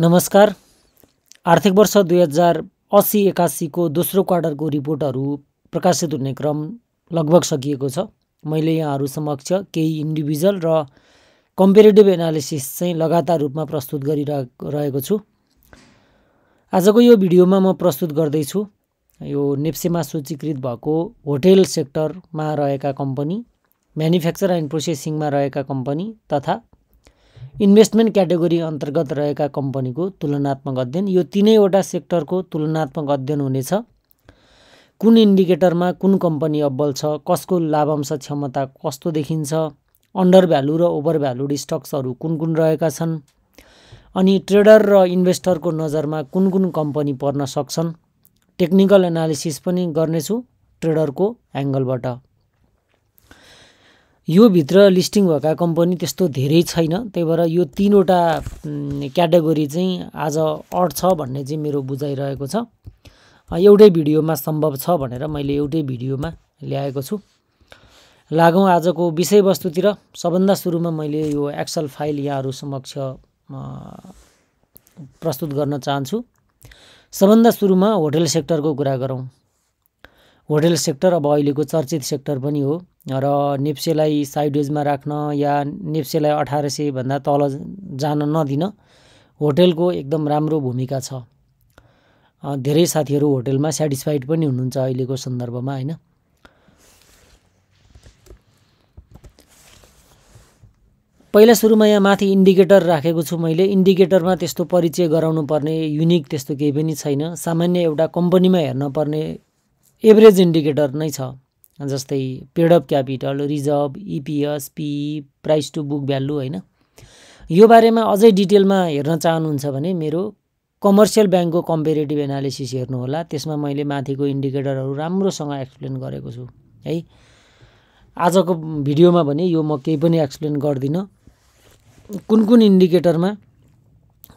नमस्कार आर्थिक वर्ष दुई हजार असी एकासीको दोस्रो क्वार्टरको रिपोर्टहरू प्रकाशित हुने क्रम लगभग सकिएको छ मैले यहाँहरू समक्ष केही इन्डिभिजुअल र कम्पेरिटिभ एनालिसिस चाहिँ लगातार रूपमा प्रस्तुत गरिरहेको छु आजको यो भिडियोमा म प्रस्तुत गर्दैछु यो नेप्सेमा सूचीकृत भएको होटेल सेक्टरमा रहेका कम्पनी म्यानुफ्याक्चर एन्ड प्रोसेसिङमा रहेका कम्पनी तथा इन्भेस्टमेन्ट क्याटेगोरी अन्तर्गत रहेका कम्पनीको तुलनात्मक अध्ययन यो तिनैवटा सेक्टरको तुलनात्मक अध्ययन हुनेछ कुन इन्डिकेटरमा कुन कम्पनी अब्बल छ कसको लाभांश क्षमता कस्तो देखिन्छ अन्डर भ्यालु र ओभर भ्यालुड स्टक्सहरू कुन कुन रहेका छन् अनि ट्रेडर र इन्भेस्टरको नजरमा कुन कुन कम्पनी पर्न सक्छन् टेक्निकल एनालिसिस पनि गर्नेछु ट्रेडरको एङ्गलबाट यो भित्र लिस्टिङ भएका कम्पनी त्यस्तो धेरै छैन त्यही भएर यो तिनवटा क्याटेगोरी चाहिँ आज अड छ भन्ने चाहिँ मेरो बुझाइरहेको छ एउटै भिडियोमा सम्भव छ भनेर मैले एउटै भिडियोमा ल्याएको छु लागौँ आजको विषयवस्तुतिर सबभन्दा सुरुमा मैले यो एक्सल फाइल यहाँहरू समक्ष प्रस्तुत गर्न चाहन्छु सबभन्दा सुरुमा होटल सेक्टरको कुरा गरौँ होटेल सेक्टर अब अहिलेको चर्चित सेक्टर पनि हो र नेप्सेलाई साइडवेजमा राख्न या नेप्सेलाई अठार सयभन्दा तल जान नदिन होटेलको एकदम राम्रो भूमिका छ धेरै साथीहरू होटेलमा सेटिस्फाइड पनि हुनुहुन्छ अहिलेको सन्दर्भमा होइन पहिला सुरुमा यहाँ माथि इन्डिकेटर राखेको छु मैले इन्डिकेटरमा त्यस्तो परिचय गराउनु पर्ने युनिक त्यस्तो केही पनि छैन सामान्य एउटा कम्पनीमा हेर्न पर्ने एभरेज इन्डिकेटर नै छ जस्तै paid up capital reserve EPS P price to book value होइन यो बारेमा अझै डिटेलमा हेर्न चाहनुहुन्छ भने मेरो कमर्सियल ब्याङ्कको कम्पेरिटिभ एनालिसिस हेर्नुहोला त्यसमा मैले माथिको इन्डिकेटरहरू राम्रोसँग एक्सप्लेन गरेको छु है आजको भिडियोमा भने यो म केही पनि एक्सप्लेन गर्दिनँ कुन कुन इन्डिकेटरमा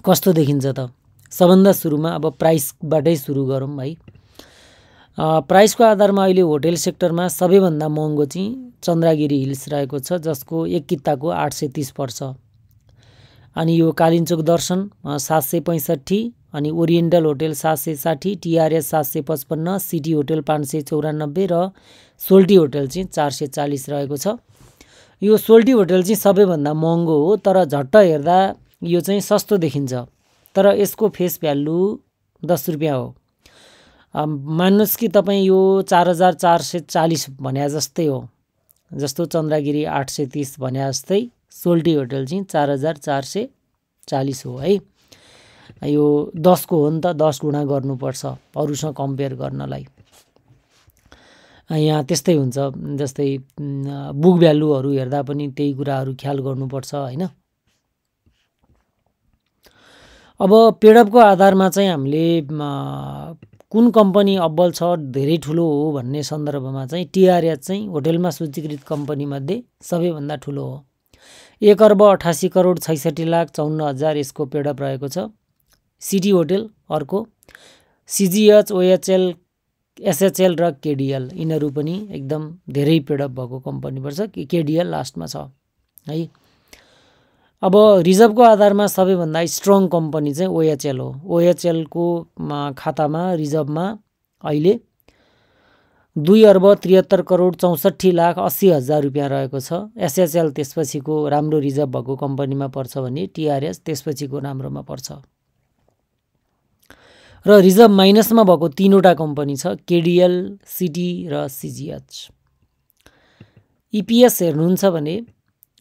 कस्तो देखिन्छ त सबभन्दा सुरुमा अब प्राइसबाटै सुरु गरौँ है प्राइसको आधारमा अहिले होटेल सेक्टरमा सबैभन्दा महँगो चाहिँ चन्द्रगिरी हिल्स रहेको छ जसको एक किताको आठ सय तिस पर्छ अनि यो कालिन्चोक दर्शन सात सय पैँसठी अनि ओरिएन्टल होटेल सात सय साठी टिआरएस सात सय पचपन्न सिटी होटेल पाँच सय चौरानब्बे र सोल्टी होटेल चाहिँ चार सय चालिस रहेको छ यो सोल्टी होटेल चाहिँ सबैभन्दा महँगो हो तर झट्ट हेर्दा यो चाहिँ सस्तो देखिन्छ तर यसको फेस भ्यालु दस रुपियाँ हो मान्नुहोस् कि तपाईँ यो चार हजार चार सय चालिस भने जस्तै हो जस्तो चन्द्रगिरी आठ सय तिस भने जस्तै सोल्टी होटल चाहिँ चार हजार चार सय चालिस हो है यो दसको हो नि त दस गुणा गर्नुपर्छ अरूसँग कम्पेयर गर्नलाई यहाँ त्यस्तै हुन्छ जस्तै बुक भ्यालुहरू हेर्दा पनि त्यही कुराहरू ख्याल गर्नुपर्छ होइन अब पेडअपको आधारमा चाहिँ हामीले कुन कम्पनी अब्बल छ धेरै ठुलो हो भन्ने सन्दर्भमा चाहिँ टिआरएच चाहिँ होटेलमा सूचीकृत कम्पनीमध्ये सबैभन्दा ठुलो हो एक अर्ब अठासी करोड छैसठी लाख चौन्न हजार यसको पेडअप रहेको छ सिटी होटेल अर्को सिजिएच ओएचएल एसएचएल र केडिएल यिनीहरू पनि एकदम धेरै पेडअप भएको कम्पनी पर्छ केडिएल लास्टमा छ है अब रिजर्भको आधारमा सबैभन्दा स्ट्रङ कम्पनी चाहिँ ओएचएल हो ओएचएलको खातामा रिजर्भमा अहिले दुई अर्ब त्रिहत्तर करोड चौसठी लाख अस्सी हजार रुपियाँ रहेको छ एसएचएल त्यसपछिको राम्रो रिजर्भ भएको कम्पनीमा पर्छ भने टिआरएस त्यसपछिको राम्रोमा पर्छ र रिजर्भ माइनसमा भएको तिनवटा कम्पनी छ केडिएल सिटी र सिजिएच इपिएस e हेर्नुहुन्छ भने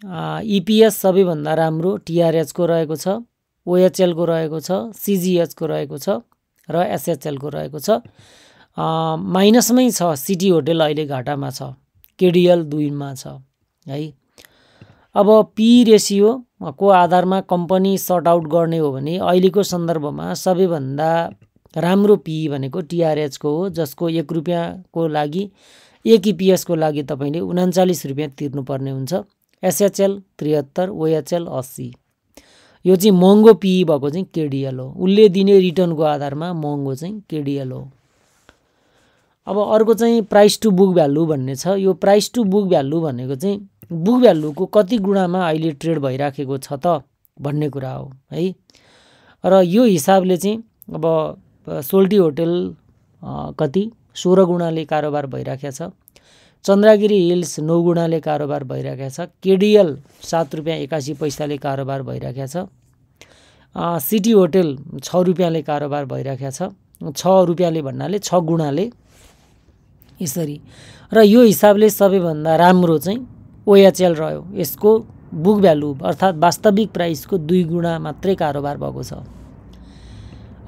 इपिएस e सबैभन्दा राम्रो टिआरएचको रहेको छ ओएचएलको रहेको छ सिजिएचको रहेको छ र एसएचएलको रहेको छ माइनसमै छ सिटी होटेल अहिले घाटामा छ केडिएल दुईमा छ है अब पी रेसियो को आधारमा कम्पनी सर्ट आउट गर्ने हो भने अहिलेको सन्दर्भमा सबैभन्दा राम्रो पी भनेको टिआरएचको हो जसको एक रुपियाँको लागि एक इपिएसको e लागि तपाईँले उनान्चालिस रुपियाँ तिर्नुपर्ने हुन्छ एसएचएल त्रिहत्तर ओएचएल अस्सी यो चाहिँ महँगो पिई भएको चाहिँ केडिएल हो उसले दिने रिटर्नको आधारमा महँगो चाहिँ केडिएल हो अब अर्को चाहिँ प्राइस टु बुक भ्यालु भन्ने छ यो प्राइस टु बुक भ्यालु भनेको चाहिँ बुक भ्यालुको कति गुणामा अहिले ट्रेड भइराखेको छ त भन्ने कुरा हो है र यो हिसाबले चाहिँ अब सोल्टी होटेल कति सोह्र गुणाले कारोबार भइराखेको छ चन्द्रगिरी हिल्स नौ गुणाले कारोबार भइरहेको छ केडिएल सात रुपियाँ एकासी पैसाले कारोबार भइरहेको छ सिटी होटल छ रुपियाँले कारोबार भइरहेको छ छ रुपियाँले भन्नाले छ गुणाले यसरी र यो हिसाबले सबैभन्दा राम्रो चाहिँ ओएचएल रह्यो यसको बुक भ्यालु अर्थात् वास्तविक प्राइसको दुई गुणा मात्रै कारोबार भएको छ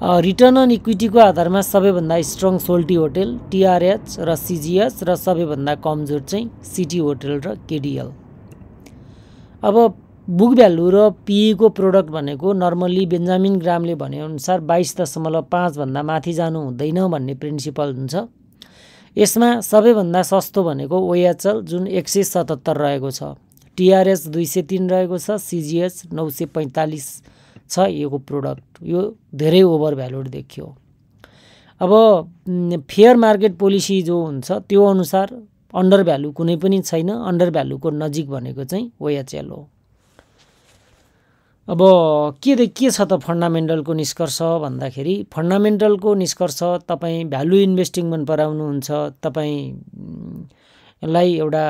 रिटर्न अन इक्विटीको आधारमा सबैभन्दा स्ट्रङ सोल्टी होटेल टिआरएच र सिजिएच र सबैभन्दा कमजोर चाहिँ सिटी होटेल र केडिएल अब बुक भ्यालु र पिईको e प्रोडक्ट भनेको नर्मल्ली बेन्जामिन ग्रामले भनेअनुसार बाइस दशमलव पाँचभन्दा माथि जानु हुँदैन भन्ने प्रिन्सिपल हुन्छ यसमा सबैभन्दा सस्तो भनेको ओएचएल जुन एक सय सतहत्तर रहेको छ टिआरएच दुई सय तिन रहेको छ सिजिएच नौ सय पैँतालिस छ यो प्रोडक्ट यो धेरै ओभर भ्यालुड देखियो अब फेयर मार्केट पोलिसी जो हुन्छ त्यो अनुसार अन्डर भ्यालु कुनै पनि छैन अन्डर भ्यालुको नजिक भनेको चाहिँ ओएचएल हो अब के के छ त फन्डामेन्टलको निष्कर्ष भन्दाखेरि फन्डामेन्टलको निष्कर्ष तपाईँ भ्यालु इन्भेस्टिङ मन पराउनुहुन्छ तपाईँ लाई एउटा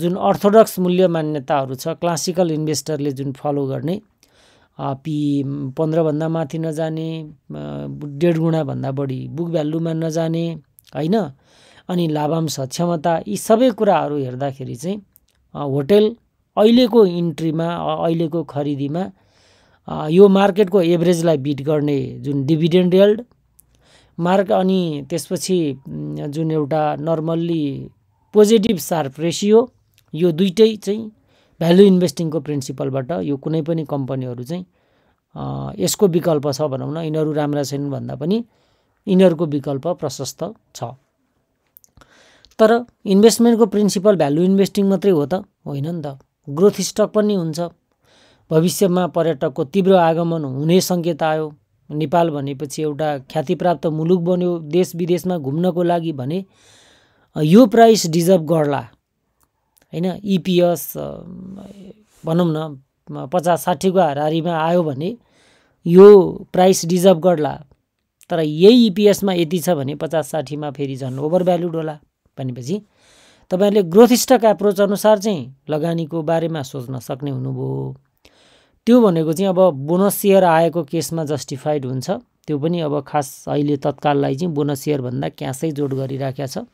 जुन अर्थोडक्स मूल्य मान्यताहरू छ क्लासिकल इन्भेस्टरले जुन फलो गर्ने पी पन्ध्रभन्दा माथि नजाने डेढ गुणाभन्दा बढी बुक भ्यालुमा नजाने होइन अनि लाभांश क्षमता यी सबै कुराहरू हेर्दाखेरि चाहिँ होटेल अहिलेको इन्ट्रीमा अहिलेको खरिदीमा यो मार्केटको एभरेजलाई बिट गर्ने जुन डिभिडेन्ड यल्ड मार्क अनि त्यसपछि जुन एउटा नर्मल्ली पोजिटिभ सार्प रेसियो यो दुइटै चाहिँ भ्यालु इन्भेस्टिङको प्रिन्सिपलबाट यो कुनै पनि कम्पनीहरू चाहिँ यसको विकल्प छ भनौँ न यिनीहरू राम्रा छैनन् भन्दा पनि यिनीहरूको विकल्प प्रशस्त छ तर इन्भेस्टमेन्टको प्रिन्सिपल भ्यालु इन्भेस्टिङ मात्रै हो त होइन नि त ग्रोथ स्टक पनि हुन्छ भविष्यमा पर्यटकको तीव्र आगमन हुने सङ्केत आयो नेपाल भनेपछि एउटा ख्यातिप्राप्त मुलुक बन्यो देश विदेशमा घुम्नको लागि भने यो प्राइस डिजर्भ गर्ला होइन इपिएस e भनौँ न पचास साठीको हारिमा आयो भने यो प्राइस रिजर्भ गर्ला तर यही इपिएसमा e यति छ भने पचास साठीमा फेरि झन् ओभर भ्यालुड होला भनेपछि तपाईँहरूले स्टक एप्रोच अनुसार चाहिँ लगानीको बारेमा सोच्न सक्ने हुनुभयो त्यो भनेको चाहिँ अब बोनस सेयर आएको केसमा जस्टिफाइड हुन्छ त्यो पनि अब खास अहिले तत्काललाई चाहिँ बोनस सेयरभन्दा क्यासै जोड गरिराखेको छ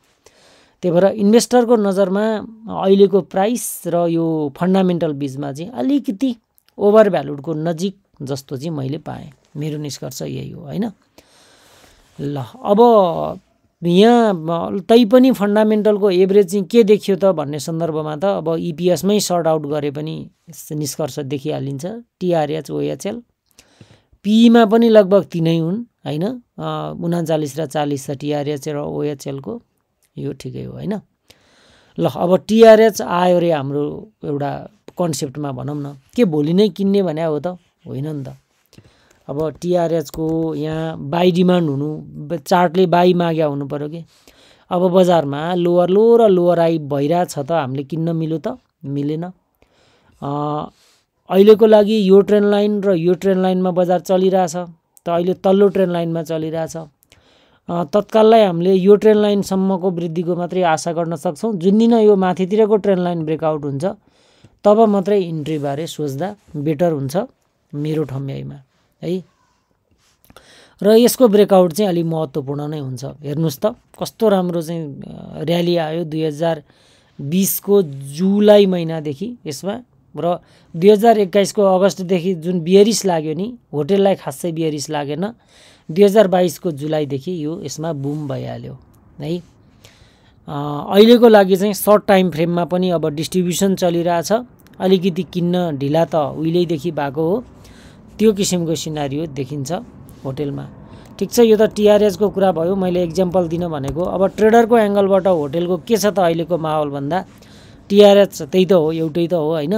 त्यही भएर इन्भेस्टरको नजरमा अहिलेको प्राइस र यो फन्डामेन्टल बिचमा चाहिँ अलिकति ओभर भ्यालुडको नजिक जस्तो चाहिँ मैले पाएँ मेरो निष्कर्ष यही हो होइन ल अब यहाँ तैपनि फन्डामेन्टलको एभरेज चाहिँ के देखियो त भन्ने सन्दर्भमा त अब इपिएसमै सर्ट आउट गरे पनि निष्कर्ष देखिहालिन्छ टिआरएच ओएचएल पिईमा पनि लगभग तिनै हुन् होइन उनाचालिस र चालिस छ टिआरएच र ओएचएलको यो ठिकै हो होइन ल अब टिआरएच आयो अरे हाम्रो एउटा कन्सेप्टमा भनौँ न के भोलि नै किन्ने भने हो त होइन नि त अब टिआरएचको यहाँ बाई डिमान्ड हुनु चार्टले बाई माग्या हुनु पऱ्यो कि अब बजारमा लोवर लो र लोवर आई भइरहेछ त हामीले किन्न मिल्यो त मिलेन अहिलेको लागि यो ट्रेन लाइन र यो ट्रेन लाइनमा बजार चलिरहेछ त अहिले तल्लो ट्रेन लाइनमा चलिरहेछ तत्काललाई हामीले यो ट्रेन लाइनसम्मको वृद्धिको मात्रै आशा गर्न सक्छौँ जुन दिन यो माथितिरको ट्रेन लाइन ब्रेकआउट हुन्छ तब मात्रै इन्ट्रीबारे सोच्दा बेटर हुन्छ मेरो ठम्याइमा है र यसको ब्रेकआउट चाहिँ अलिक महत्त्वपूर्ण नै हुन्छ हेर्नुहोस् त कस्तो राम्रो चाहिँ ऱ्याली आयो दुई हजार बिसको जुलाई महिनादेखि यसमा र दुई हजार एक्काइसको अगस्तदेखि जुन बियरिस लाग्यो नि होटेललाई खासै बियरिस लागेन दुई हजार बाइसको जुलाईदेखि यो यसमा बुम भइहाल्यो है अहिलेको लागि चाहिँ सर्ट टाइम फ्रेममा पनि अब डिस्ट्रिब्युसन चलिरहेछ अलिकति किन्न ढिला त उहिलेदेखि भएको हो त्यो किसिमको सिनारी देखिन्छ होटेलमा ठिक छ यो त टिआरएसको कुरा भयो मैले इक्जाम्पल दिन भनेको अब ट्रेडरको एङ्गलबाट होटेलको के छ त अहिलेको माहौल भन्दा टिआरएस त्यही त हो एउटै त हो होइन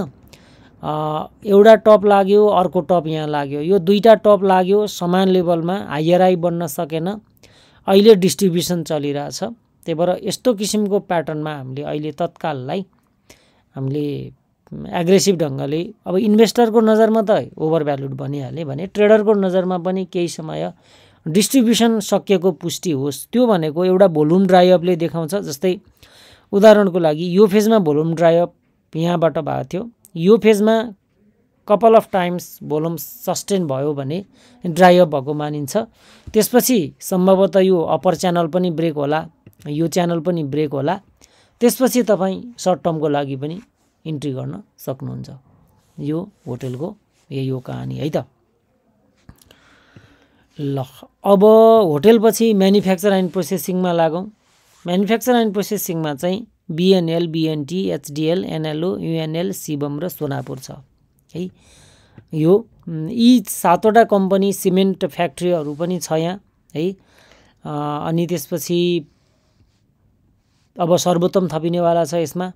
एउटा टप लाग्यो अर्को टप यहाँ लाग्यो यो दुईवटा टप लाग्यो समान लेभलमा हाइयराई बन्न सकेन अहिले डिस्ट्रिब्युसन चलिरहेछ त्यही भएर यस्तो किसिमको प्याटर्नमा हामीले अहिले तत्काललाई हामीले एग्रेसिभ ढङ्गले अब इन्भेस्टरको नजरमा त ओभर भ्यालुड भनिहालेँ भने ट्रेडरको नजरमा पनि केही समय डिस्ट्रिब्युसन सकिएको पुष्टि होस् त्यो भनेको एउटा भोल्युम ड्राइअपले देखाउँछ जस्तै उदाहरणको लागि यो फेजमा भोल्युम ड्राइअप यहाँबाट भएको थियो यो फेजमा कपाल अफ टाइम्स भोलुम सस्टेन भयो भने ड्राई अप भएको मानिन्छ त्यसपछि सम्भवतः यो अप्पर च्यानल पनि ब्रेक होला यो च्यानल पनि ब्रेक होला त्यसपछि तपाईँ सर्ट टर्मको लागि पनि इन्ट्री गर्न सक्नुहुन्छ यो होटेलको यही हो कहानी है त ल अब होटेलपछि म्यानुफ्याक्चर एन्ड प्रोसेसिङमा लागौँ म्यानुफ्याक्चर एन्ड प्रोसेसिङमा चाहिँ बिएनएल बिएनटी एचडिएल एनएलओ युएनएल शिवम र सोनापुर छ है यो यी सातवटा कम्पनी सिमेन्ट फ्याक्ट्रीहरू पनि छ यहाँ है अनि त्यसपछि अब सर्वोत्तम थपिनेवाला छ यसमा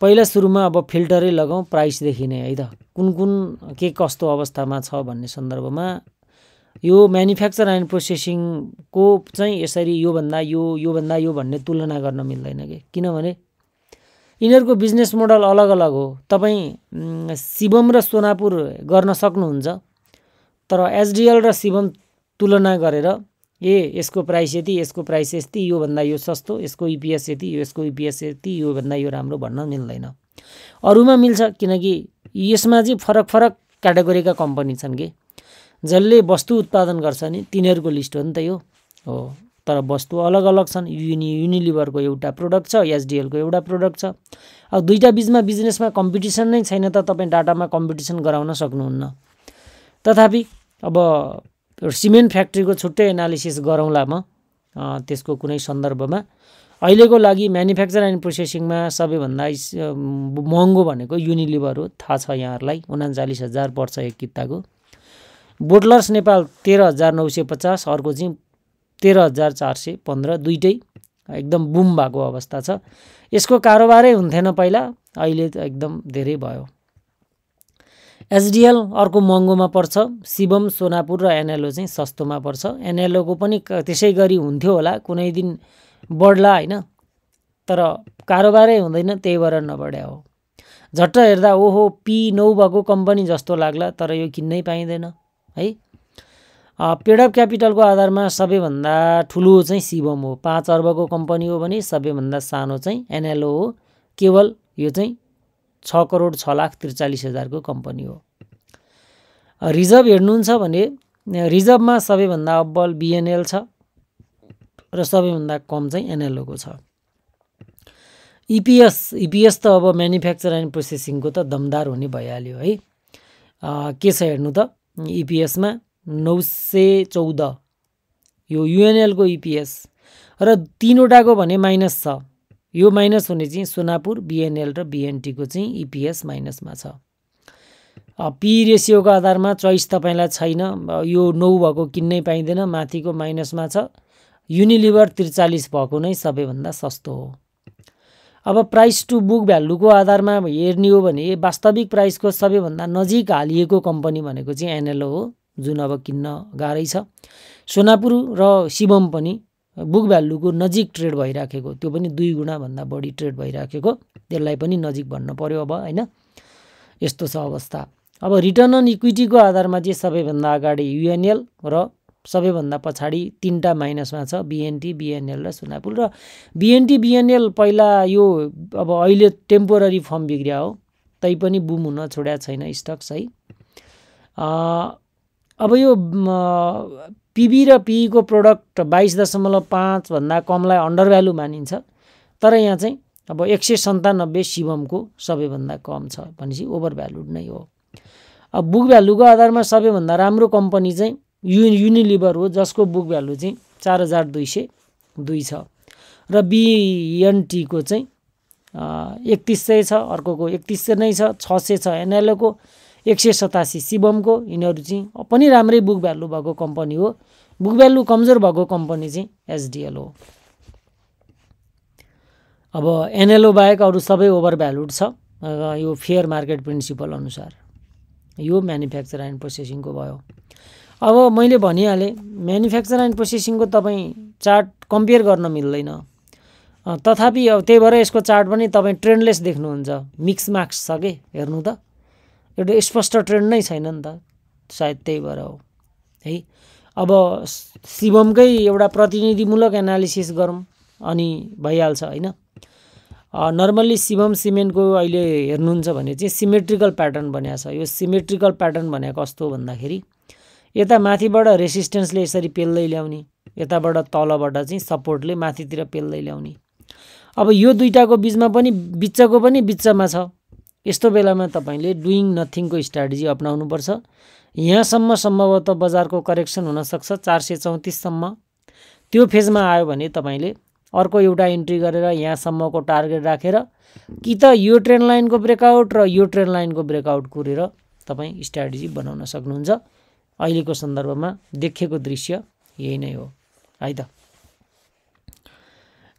पहिला सुरुमा अब फिल्टरै लगाउँ प्राइसदेखि नै है त कुन कुन के कस्तो अवस्थामा छ भन्ने सन्दर्भमा यो म्यानुफ्याक्चर एन्ड प्रोसेसिङको चाहिँ यसरी योभन्दा यो योभन्दा यो भन्ने तुलना गर्न मिल्दैन कि किनभने यिनीहरूको बिजनेस मोडल अलग अलग हो तपाईँ शिवम र सोनापुर गर्न सक्नुहुन्छ तर एचडिएल र शिवम तुलना गरेर ए यसको प्राइस यति यसको प्राइस यति योभन्दा यो सस्तो यसको इपिएस यति यसको इपिएस यति योभन्दा यो राम्रो भन्न मिल्दैन अरूमा मिल्छ किनकि यसमा चाहिँ फरक फरक क्याटेगोरीका कम्पनी छन् कि जसले वस्तु उत्पादन गर्छ नि तिनीहरूको लिस्ट हो नि त यो हो तर वस्तु अलग अलग छन् युनि युनिलिभरको एउटा प्रोडक्ट छ एसडिएलको एउटा प्रोडक्ट छ अब दुईवटा बिचमा बिजनेसमा कम्पिटिसन नै छैन त तपाईँ डाटामा कम्पिटिसन गराउन सक्नुहुन्न तथापि अब सिमेन्ट फ्याक्ट्रीको छुट्टै एनालिसिस गरौँला म त्यसको कुनै सन्दर्भमा अहिलेको लागि म्यानुफ्याक्चर एन्ड प्रोसेसिङमा सबैभन्दा महँगो भनेको युनिलिभर हो थाहा छ यहाँहरूलाई उनाचालिस हजार पर्छ एक किताको बोटलर्स नेपाल तेह्र हजार नौ सय पचास अर्को चाहिँ तेह्र हजार चार सय पन्ध्र दुइटै एकदम बुम भएको अवस्था छ यसको कारोबारै हुन्थेन पहिला अहिले त एकदम धेरै भयो एचडिएल अर्को महँगोमा पर्छ शिवम सोनापुर र एनएलओ चाहिँ सस्तोमा पर्छ एनएलओको पनि त्यसै गरी हुन्थ्यो होला कुनै दिन बढ्ला होइन तर कारोबारै हुँदैन त्यही भएर नबढ्या हो झट्ट हेर्दा ओहो पी नौ भएको कम्पनी जस्तो लाग्ला तर यो किन्नै पाइँदैन है पेडअप क्यापिटलको आधारमा सबैभन्दा ठुलो चाहिँ सिभम हो पाँच अर्बको कम्पनी हो भने सबैभन्दा सानो चाहिँ एनएलओ हो केवल यो चाहिँ छ करोड छ लाख त्रिचालिस हजारको कम्पनी हो रिजर्भ हेर्नुहुन्छ भने रिजर्भमा सबैभन्दा अब्बल बिएनएल छ र सबैभन्दा कम चाहिँ एनएलओको छ इपिएस इपिएस त अब म्यानुफ्याक्चर एन्ड प्रोसेसिङको त दमदार हुने भइहाल्यो है के छ हेर्नु त इपिएसमा e नौ सय चौध यो युएनएलको इपिएस e र तिनवटाको भने माइनस छ यो माइनस हुने चाहिँ सोनापुर बिएनएल र बिएनटीको चाहिँ इपिएस e माइनसमा छ पी रेसियोको आधारमा चोइस तपाईँलाई छैन यो नौ भएको किन्नै पाइँदैन माथिको माइनसमा छ युनिलिभर त्रिचालिस भएको नै सबैभन्दा सस्तो हो अब प्राइस टु बुक भ्यालुको आधारमा हेर्ने हो भने वास्तविक प्राइसको सबैभन्दा नजिक हालिएको कम्पनी भनेको चाहिँ एनएलओ हो जुन अब किन्न गाह्रै छ सोनापुर र शिवम पनि बुक भ्यालुको नजिक ट्रेड भइराखेको त्यो पनि दुई गुणाभन्दा बढी ट्रेड भइराखेको त्यसलाई पनि नजिक भन्नु पऱ्यो अब होइन यस्तो छ अवस्था अब रिटर्न अन इक्विटीको आधारमा चाहिँ सबैभन्दा अगाडि युएनएल र सबैभन्दा पछाडि तिनवटा माइनसमा छ बिएनटी बिएनएल र सुनापुल र बिएनटी बिएनएल पहिला यो अब अहिले टेम्पोररी फर्म बिग्रिया हो तैपनि बुम हुन छोड्या छैन स्टक्स है अब यो पिबी र पिईको e प्रडक्ट बाइस दशमलव पाँचभन्दा कमलाई अन्डर भ्यालु मानिन्छ तर यहाँ चाहिँ अब एक सय सन्तानब्बे शिवमको सबैभन्दा कम छ भनेपछि ओभर भ्यालुड नै हो अब बुक भ्यालुको आधारमा सबैभन्दा राम्रो कम्पनी चाहिँ यु युनिलिभर हो जसको बुक भ्यालु चाहिँ चार हजार दुई सय दुई छ र बिएनटीको चाहिँ एकतिस सय छ अर्कोको एकतिस सय नै छ छ सय छ एनएलओको एक सय सतासी शिवमको यिनीहरू चाहिँ पनि राम्रै बुक भ्यालु भएको कम्पनी हो बुक भ्यालु कमजोर भएको कम्पनी चाहिँ एसडिएल हो अब एनएलओ बाहेक अरू सबै ओभर भ्यालुड छ यो फेयर मार्केट प्रिन्सिपल अनुसार यो म्यानुफ्याक्चर एन्ड प्रोसेसिङको भयो अब मैले भनिहालेँ म्यानुफ्याक्चर एन्ड प्रोसेसिङको तपाईँ चार्ट कम्पेयर गर्न मिल्दैन तथापि अब त्यही भएर यसको चार्ट पनि तपाईँ ट्रेन्डलेस देख्नुहुन्छ मिक्स मार्क्स छ कि हेर्नु त एउटा स्पष्ट ट्रेन्ड नै छैन नि त सायद त्यही भएर हो है अब शिवमकै एउटा प्रतिनिधिमूलक एनालिसिस गरौँ अनि भइहाल्छ होइन नर्मल्ली शिवम सिमेन्टको अहिले हेर्नुहुन्छ भने चाहिँ सिमेट्रिकल प्याटर्न बनाएको छ यो सिमेट्रिकल प्याटर्न भनेको कस्तो भन्दाखेरि यता माथिबाट रेसिस्टेन्सले यसरी पेल्दै ल्याउने यताबाट तलबाट चाहिँ सपोर्टले माथितिर पेल्दै ल्याउने अब यो दुइटाको बिचमा पनि बिचको पनि बिचमा छ यस्तो बेलामा तपाईँले डुइङ नथिङको स्ट्राटेजी अप्नाउनुपर्छ यहाँसम्म सम्भवतः बजारको करेक्सन हुनसक्छ चार सय चौतिससम्म त्यो फेजमा आयो भने तपाईँले अर्को एउटा इन्ट्री गरेर यहाँसम्मको टार्गेट राखेर रा। कि त यो ट्रेन लाइनको ब्रेकआउट र यो ट्रेन लाइनको ब्रेकआउट कुरेर तपाईँ स्ट्राटेजी बनाउन सक्नुहुन्छ अहिलेको सन्दर्भमा देखेको दृश्य यही नै हो है त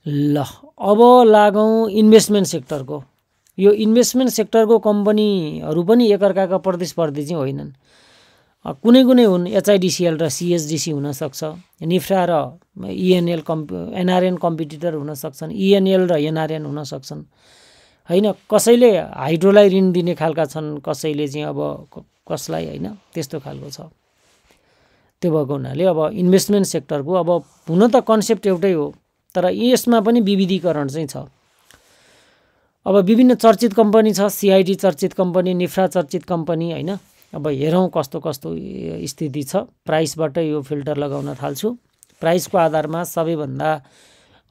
ल अब लागौँ इन्भेस्टमेन्ट सेक्टरको यो इन्भेस्टमेन्ट सेक्टरको कम्पनीहरू पनि एकअर्काका प्रतिस्पर्धी चाहिँ होइनन् कुनै कुनै हुन् एचआइडिसिएल र सिएसडिसी हुनसक्छ निफ्रा र इएनएल कम्प एनआरएन कम्पिटिटर हुनसक्छन् इएनएल र एनआरएन हुनसक्छन् होइन कसैले हाइड्रोलाई ऋण दिने खालका छन् कसैले चाहिँ अब कसलाई होइन त्यस्तो खालको छ त्यो भएको हुनाले अब इन्भेस्टमेन्ट सेक्टरको अब हुन त कन्सेप्ट एउटै हो तर यसमा पनि विविधीकरण चाहिँ छ अब विभिन्न चर्चित कम्पनी छ सिआइटी चर्चित कम्पनी निफ्रा चर्चित कम्पनी होइन अब हेरौँ कस्तो कस्तो स्थिति छ प्राइसबाट यो फिल्टर लगाउन थाल्छु प्राइसको आधारमा सबैभन्दा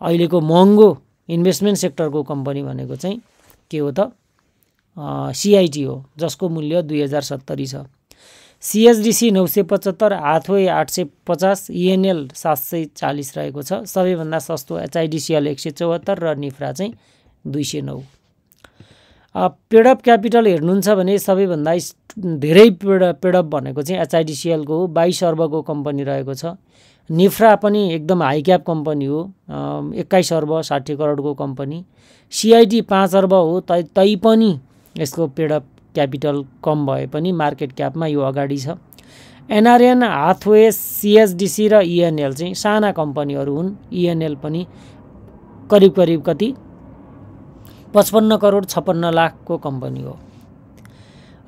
अहिलेको महँगो इन्भेस्टमेन्ट सेक्टरको कम्पनी भनेको चाहिँ के हो त सिआइटी हो जसको मूल्य दुई हजार सत्तरी छ सिएचडिसी नौ सय पचहत्तर हाथवे आठ सय पचास इएनएल सात सय चालिस रहेको छ सबैभन्दा सस्तो एचआइडिसिएल एक सय चौहत्तर र निफ्रा चाहिँ दुई सय नौ पेडअप क्यापिटल हेर्नुहुन्छ भने सबैभन्दा धेरै पेड पेडअप भनेको चाहिँ एचआइडिसिएलको हो बाइस अर्बको कम्पनी रहेको छ निफ्रा पनि एकदम हाई क्याप कम्पनी हो एक्काइस अर्ब साठी करोडको कम्पनी सिआइटी पाँच अर्ब हो तै तै पनि यसको पेडअप क्यापिटल कम भए पनि मार्केट क्यापमा यो अगाडि छ एनआरएन हाथवे सिएसडिसी र इएनएल चाहिँ साना कम्पनीहरू हुन् इएनएल पनि करिब करिब कति पचपन्न करोड छप्पन्न लाखको कम्पनी हो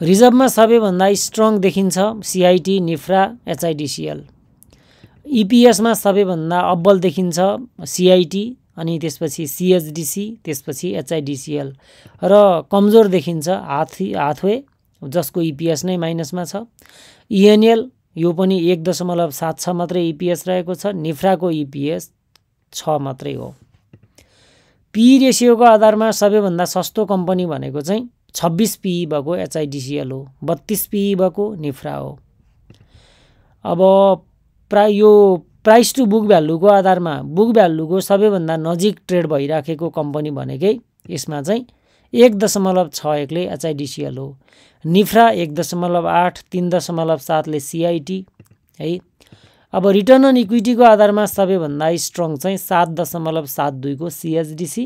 रिजर्भमा सबैभन्दा स्ट्रङ देखिन्छ सिआइटी निफ्रा एचआइडिसिएल इपिएसमा e सबैभन्दा अब्बल देखिन्छ सिआइटी अनि त्यसपछि सिएचडिसी त्यसपछि एचआइडिसिएल र कमजोर देखिन्छ हाथी हाथवे जसको इपिएस e नै माइनसमा छ इएनएल e यो पनि एक दशमलव सात छ मात्रै इपिएस e रहेको छ निफ्राको इपिएस छ मात्रै हो पी रेसियोको आधारमा सबैभन्दा सस्तो कम्पनी भनेको चाहिँ छब्बिस पिई भएको एचआइडिसिएल हो बत्तिस पिई भएको निफ्रा हो अब प्राय यो प्राइस टु बुक भ्यालुको आधारमा बुक भ्यालुको सबैभन्दा नजिक ट्रेड भइराखेको कम्पनी भनेकै यसमा चाहिँ एक दशमलव छ एकले एचआइडिसिएल हो निफ्रा एक दशमलव आठ तिन दशमलव सातले सिआइटी है अब रिटर्न अन इक्विटीको आधारमा सबैभन्दा स्ट्रङ चाहिँ सात दशमलव सात दुईको सिएचडिसी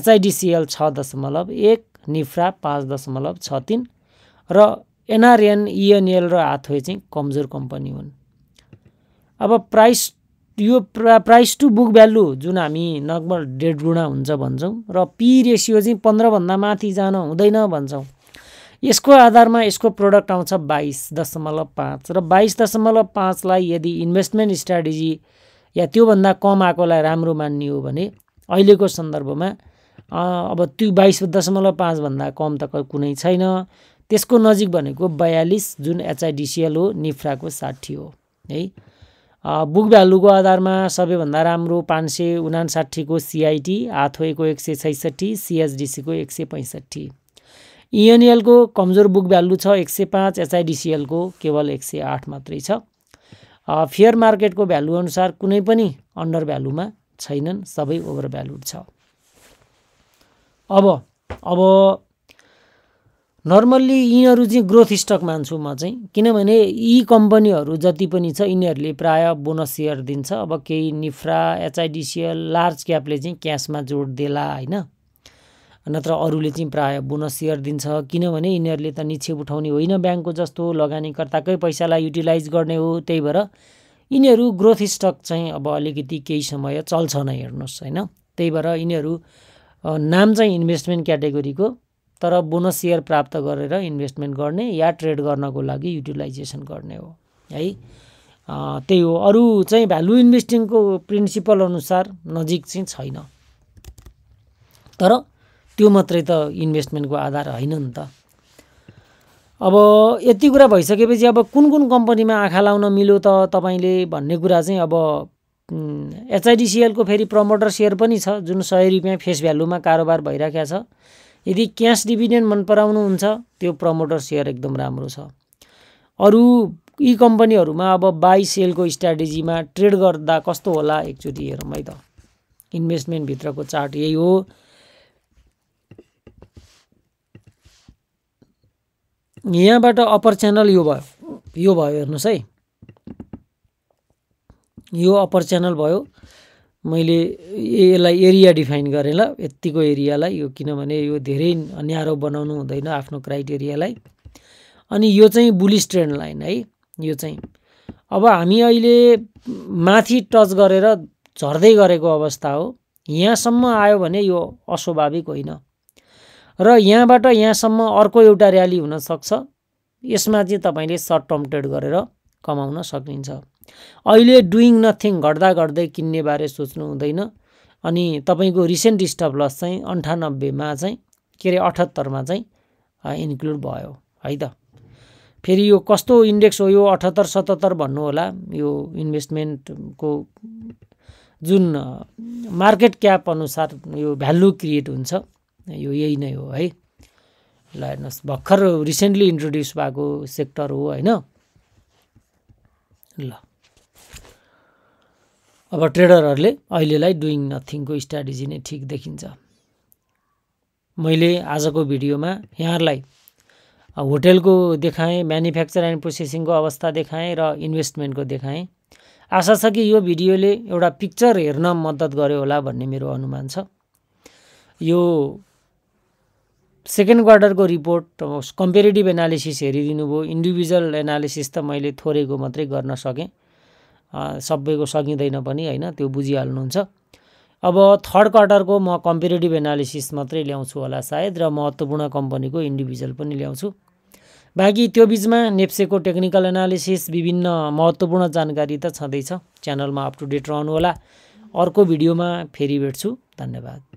एचआइडिसिएल छ दशमलव एक निफ्रा पाँच दशमलव छ तिन र एनआरएन इएनएल e र हाथवे चाहिँ कमजोर कम्पनी हुन् अब प्राइस यो प्रा प्राइस टु बुक भ्यालु जुन हामी नर्मल डेढ गुणा हुन्छ भन्छौँ र पी रेसियो चाहिँ पन्ध्रभन्दा माथि जान हुँदैन भन्छौँ यसको आधारमा यसको प्रोडक्ट आउँछ बाइस दशमलव पाँच र बाइस दशमलव पाँचलाई यदि इन्भेस्टमेन्ट स्ट्राटेजी या त्योभन्दा कम आएकोलाई राम्रो मान्ने हो भने अहिलेको सन्दर्भमा अब त्यो बाइस दशमलव पाँचभन्दा कम त कुनै छैन त्यसको नजिक भनेको बयालिस जुन एचआइडिसिएल हो निफ्राको साठी हो है बुक भ्यालुको आधारमा सबैभन्दा राम्रो पाँच सय उनासाठीको सिआइटी आथोएको एक सय छैसठी सिएचडिसीको एक सय पैँसठी इएनएलको e कमजोर बुक भ्यालु छ एक सय पाँच एचआइडिसिएलको केवल एक सय आठ मात्रै छ फेयर मार्केटको भ्यालु अनुसार कुनै पनि अन्डर भ्यालुमा छैनन् सबै ओभर भ्यालु छ अब अब नर्मल्ली यिनीहरू चाहिँ ग्रोथ स्टक मान्छु म चाहिँ किनभने यी कम्पनीहरू जति पनि छ यिनीहरूले प्रायः बोनस सेयर दिन्छ अब केही निफ्रा एचआइडिसिएल लार्ज क्यापले चाहिँ क्यासमा जोड देला होइन नत्र अरूले चाहिँ प्रायः बोनस सेयर दिन्छ किनभने यिनीहरूले त निक्षेप उठाउने होइन ब्याङ्कको जस्तो लगानीकर्ताकै पैसालाई युटिलाइज गर्ने हो त्यही भएर यिनीहरू ग्रोथ स्टक चाहिँ अब अलिकति केही समय चल्छ न हेर्नुहोस् होइन त्यही भएर यिनीहरू नाम चाहिँ इन्भेस्टमेन्ट क्याटेगोरीको तर बोनस सेयर प्राप्त गरेर इन्भेस्टमेन्ट गर्ने या ट्रेड गर्नको लागि युटिलाइजेसन गर्ने हो है त्यही हो अरू चाहिँ भ्यालु इन्भेस्टिङको प्रिन्सिपल अनुसार नजिक चाहिँ छैन तर त्यो मात्रै त इन्भेस्टमेन्टको आधार होइन नि त अब यति कुरा भइसकेपछि अब कुन कुन कम्पनीमा आँखा लाउन मिल्यो त तपाईँले भन्ने कुरा चाहिँ अब एचआइडिसिएलको फेरि प्रमोटर सेयर पनि छ जुन सय रुपियाँ फेस भ्यालुमा कारोबार भइराखेको छ यदि क्यास डिभिडेन्ड मन पराउनुहुन्छ त्यो प्रमोटर सेयर एकदम राम्रो छ अरू यी कम्पनीहरूमा अब बाई सेलको स्ट्राटेजीमा ट्रेड गर्दा कस्तो होला एकचोटि हेरौँ है त इन्भेस्टमेन्टभित्रको चार्ट यही हो यहाँबाट अप्पर च्यानल यो भयो यो भयो हेर्नुहोस् है यो अप्पर च्यानल भयो मैले यसलाई एरिया डिफाइन गरेँ ल यत्तिको एरियालाई यो किनभने यो धेरै न्यारो बनाउनु हुँदैन आफ्नो क्राइटेरियालाई अनि यो चाहिँ बुलिस ट्रेन्ड लाइन है यो चाहिँ अब हामी अहिले माथि टच गरेर झर्दै गरेको अवस्था हो यहाँसम्म आयो भने यो अस्वाभाविक होइन र यहाँबाट यहाँसम्म अर्को एउटा ऱ्याली हुनसक्छ यसमा चाहिँ तपाईँले सर्ट टर्म ट्रेड गरेर कमाउन सकिन्छ अहिले डुइङ नथिङ घट्दा घट्दै किन्नेबारे सोच्नु हुँदैन अनि तपाईँको रिसेन्ट स्टप लस चाहिँ अन्ठानब्बेमा चाहिँ के अरे अठहत्तरमा चाहिँ इन्क्लुड भयो है त फेरि यो कस्तो इन्डेक्स हो यो अठहत्तर सतहत्तर भन्नु होला यो इन्भेस्टमेन्टको जुन मार्केट क्याप अनुसार यो भ्यालु क्रिएट हुन्छ यो यही नै हो है ल हेर्नुहोस् भर्खर रिसेन्टली इन्ट्रोड्युस भएको सेक्टर हो होइन ल अब ट्रेडरहरूले अहिलेलाई डुइङ नथिङको स्ट्राटेजी नै ठिक देखिन्छ मैले आजको भिडियोमा यहाँहरूलाई होटेलको देखाएँ म्यानुफ्याक्चर एन्ड प्रोसेसिङको अवस्था देखाएँ र इन्भेस्टमेन्टको देखाएँ आशा छ कि यो भिडियोले एउटा पिक्चर हेर्न मद्दत गर्यो होला भन्ने मेरो अनुमान छ यो सेकेन्ड क्वार्टरको रिपोर्ट कम्पेरिटिभ एनालिसिस हेरिदिनु भयो इन्डिभिजुअल एनालिसिस त मैले थोरैको मात्रै गर्न सकेँ सबैको सकिँदैन पनि होइन त्यो बुझिहाल्नुहुन्छ अब थर्ड क्वार्टरको म कम्पेरिटिभ एनालिसिस मात्रै ल्याउँछु होला सायद र महत्त्वपूर्ण कम्पनीको इन्डिभिजुअल पनि ल्याउँछु बाँकी त्यो बिचमा नेप्सेको टेक्निकल एनालिसिस विभिन्न महत्त्वपूर्ण जानकारी त छँदैछ च्यानलमा अप टु डेट रहनुहोला अर्को भिडियोमा फेरि भेट्छु धन्यवाद